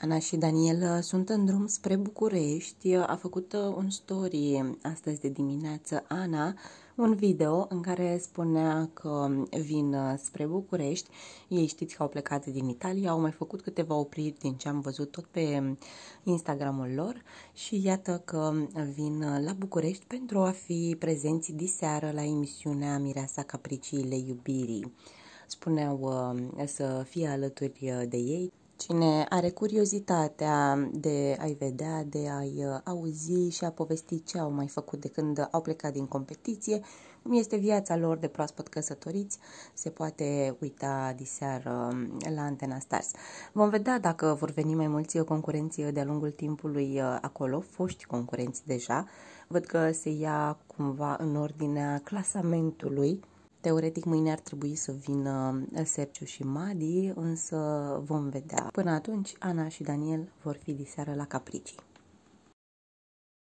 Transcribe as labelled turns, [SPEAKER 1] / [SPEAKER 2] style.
[SPEAKER 1] Ana și Daniel uh, sunt în drum spre București. Uh, a făcut uh, un story astăzi de dimineață Ana, un video în care spunea că vin spre București. Ei știți că au plecat din Italia, au mai făcut câteva opriri din ce am văzut tot pe um, Instagramul lor și iată că vin la București pentru a fi prezenți diseară la emisiunea Mireasa Capriciile Iubirii spuneau să fie alături de ei. Cine are curiozitatea de a-i vedea, de a-i uh, auzi și a povesti ce au mai făcut de când au plecat din competiție, cum este viața lor de proaspăt căsătoriți, se poate uita diseară um, la Antena Stars. Vom vedea dacă vor veni mai mulți concurenți de-a lungul timpului uh, acolo, foști concurenți deja. Văd că se ia cumva în ordinea clasamentului Teoretic, mâine ar trebui să vină Sergiu și Madi, însă vom vedea. Până atunci, Ana și Daniel vor fi diseară la Capricii.